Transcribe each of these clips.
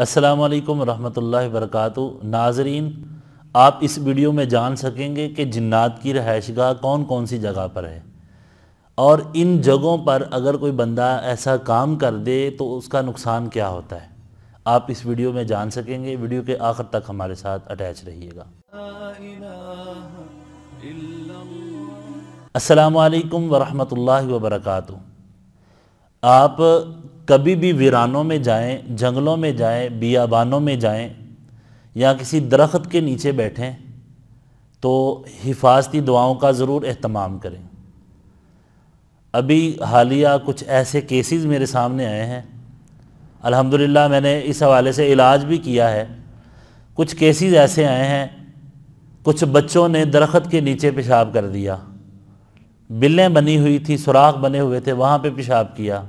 असलकम वरहमल वरक नाजरीन आप इस वीडियो में जान सकेंगे कि जन्ात की रहायशगाह कौन कौन सी जगह पर है और इन जगहों पर अगर कोई बंदा ऐसा काम कर दे तो उसका नुकसान क्या होता है आप इस वीडियो में जान सकेंगे वीडियो के आखिर तक हमारे साथ अटैच रहिएगा असलकम वरहमल वबरकू आप कभी भी वीरानों में जाएं जंगलों में जाएं बियाबानों में जाएं या किसी दरख्त के नीचे बैठें तो हिफाजती दुआओं का ज़रूर अहतमाम करें अभी हालिया कुछ ऐसे केसेस मेरे सामने आए हैं अल्हम्दुलिल्लाह मैंने इस हवाले से इलाज भी किया है कुछ केसेस ऐसे आए हैं कुछ बच्चों ने दरख्त के नीचे पेशाब कर दिया बिल्लें बनी हुई थी सुराख बने हुए थे वहाँ पे पेशाब किया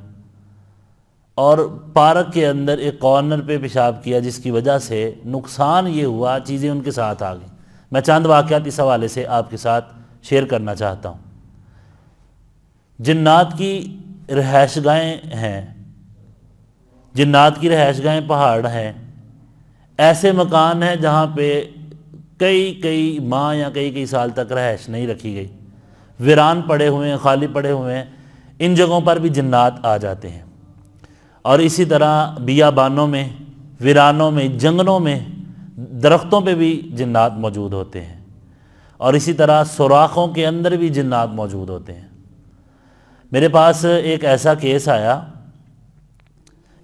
और पार्क के अंदर एक कॉर्नर पे पेशाब किया जिसकी वजह से नुकसान ये हुआ चीज़ें उनके साथ आ गई मैं चंद वाक़ात इस हवाले से आपके साथ शेयर करना चाहता हूँ जन्नात की रहायश हैं जन्नात की रहायश पहाड़ हैं ऐसे मकान हैं जहाँ पे कई कई माह या कई कई साल तक रहायश नहीं रखी गई वीरान पड़े हुए हैं खाली पड़े हुए हैं इन जगहों पर भी जन्नात आ जाते हैं और इसी तरह बियाबानों में वीरानों में जंगलों में दरख्तों पे भी जन्ात मौजूद होते हैं और इसी तरह सुराखों के अंदर भी जन्ात मौजूद होते हैं मेरे पास एक ऐसा केस आया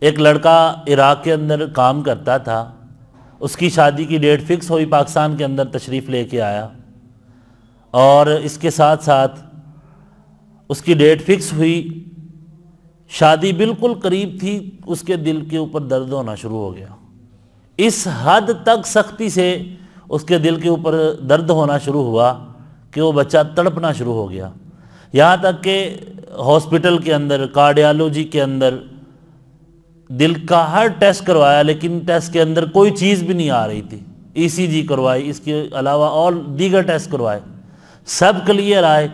एक लड़का इराक़ के अंदर काम करता था उसकी शादी की डेट फिक्स हुई पाकिस्तान के अंदर तशरीफ़ लेके आया और इसके साथ साथ उसकी डेट फिक्स हुई शादी बिल्कुल करीब थी उसके दिल के ऊपर दर्द होना शुरू हो गया इस हद तक सख्ती से उसके दिल के ऊपर दर्द होना शुरू हुआ कि वो बच्चा तड़पना शुरू हो गया यहाँ तक कि हॉस्पिटल के अंदर कार्डियालॉजी के अंदर दिल का हर टेस्ट करवाया लेकिन टेस्ट के अंदर कोई चीज़ भी नहीं आ रही थी ईसीजी e करवाई इसके अलावा और दीगर टेस्ट करवाए सब क्लियर आए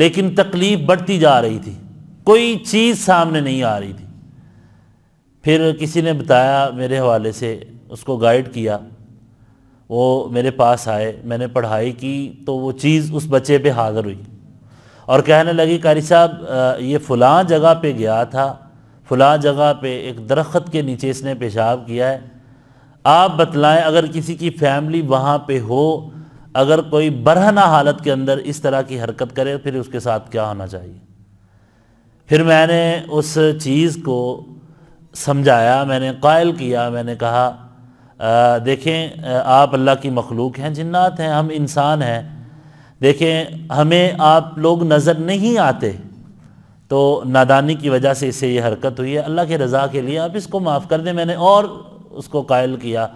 लेकिन तकलीफ़ बढ़ती जा रही थी कोई चीज़ सामने नहीं आ रही थी फिर किसी ने बताया मेरे हवाले से उसको गाइड किया वो मेरे पास आए मैंने पढ़ाई की तो वो चीज़ उस बच्चे पे हाज़िर हुई और कहने लगी कारी साहब ये फ़लाँ जगह पे गया था फलां जगह पे एक दरख्त के नीचे इसने पेशाब किया है आप बतलाएं अगर किसी की फैमिली वहाँ पे हो अगर कोई बरहना हालत के अंदर इस तरह की हरकत करे फिर उसके साथ क्या होना चाहिए फिर मैंने उस चीज़ को समझाया मैंने कायल किया मैंने कहा आ, देखें आप अल्लाह की मखलूक हैं जिन्नात हैं हम इंसान हैं देखें हमें आप लोग नज़र नहीं आते तो नादानी की वजह से इससे ये हरकत हुई है अल्लाह के रज़ा के लिए आप इसको माफ़ कर दें मैंने और उसको कायल किया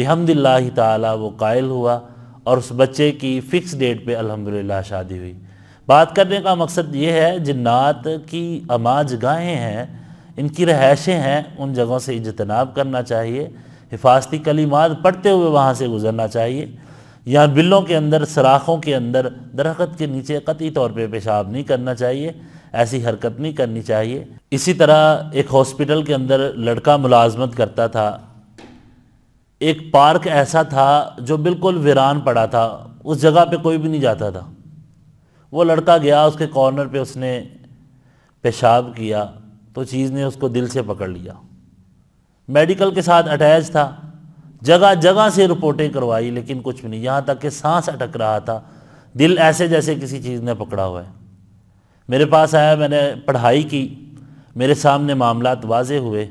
बिहमदिल्ला ताला वो कायल हुआ और उस बच्चे की फ़िक्स डेट पे अल्हम्दुलिल्लाह शादी हुई बात करने का मकसद ये है जिन्नात की अमाज गाहें हैं इनकी रहायशें हैं उन जगहों से इजतनाब करना चाहिए हिफाजती कलीमात पढ़ते हुए वहाँ से गुज़रना चाहिए या बिलों के अंदर सराखों के अंदर दरख्त के नीचे कती तौर पे पेशाब नहीं करना चाहिए ऐसी हरकत नहीं करनी चाहिए इसी तरह एक हॉस्पिटल के अंदर लड़का मुलाजमत करता था एक पार्क ऐसा था जो बिल्कुल वीरान पड़ा था उस जगह पे कोई भी नहीं जाता था वो लड़का गया उसके कॉर्नर पे उसने पेशाब किया तो चीज़ ने उसको दिल से पकड़ लिया मेडिकल के साथ अटैच था जगह जगह से रिपोर्टें करवाई लेकिन कुछ भी नहीं यहाँ तक कि सांस अटक रहा था दिल ऐसे जैसे किसी चीज़ ने पकड़ा हुआ है मेरे पास आया मैंने पढ़ाई की मेरे सामने मामला वाजे हुए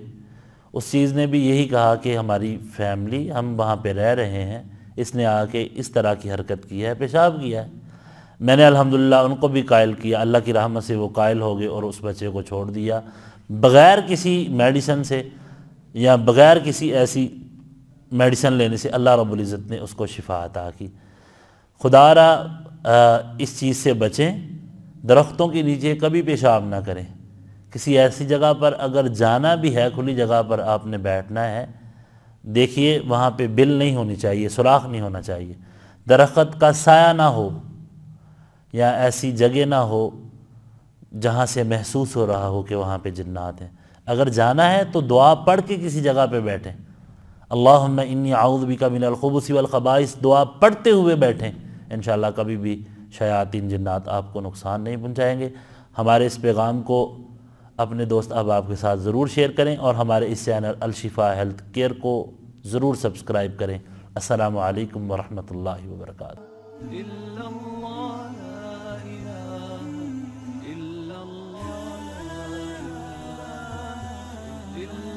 उस चीज़ ने भी यही कहा कि हमारी फैमिली हम वहाँ पे रह रहे हैं इसने आके इस तरह की हरकत की है पेशाब किया है मैंने अल्हम्दुलिल्लाह उनको भी कायल किया अल्लाह की रहमत से वो कायल हो गए और उस बच्चे को छोड़ दिया बग़ैर किसी मेडिसन से या बग़ैर किसी ऐसी मेडिसन लेने से अल्लाह रब्ज़त ने उसको शिफा अता की खुदारा इस चीज़ से बचें दरख्तों के नीचे कभी पेशाब ना करें किसी ऐसी जगह पर अगर जाना भी है खुली जगह पर आपने बैठना है देखिए वहाँ पे बिल नहीं होनी चाहिए सुराख नहीं होना चाहिए दरख्त का साया ना हो या ऐसी जगह ना हो जहाँ से महसूस हो रहा हो कि वहाँ पे जन्नात हैं अगर जाना है तो दुआ पढ़ के किसी जगह पे बैठें अल्लाह इन्नी भी का मिन अलखबूसी वलखबाइस दुआ पढ़ते हुए बैठें इन कभी भी शयातिन जन्नात आपको नुकसान नहीं पहुँचाएँगे हमारे इस पैगाम को अपने दोस्त अहबाब के साथ ज़रूर शेयर करें और हमारे इस चैनल अलशिफ़ा हेल्थ केयर को ज़रूर सब्सक्राइब करें असलकम वरहमल वर्का Yeah.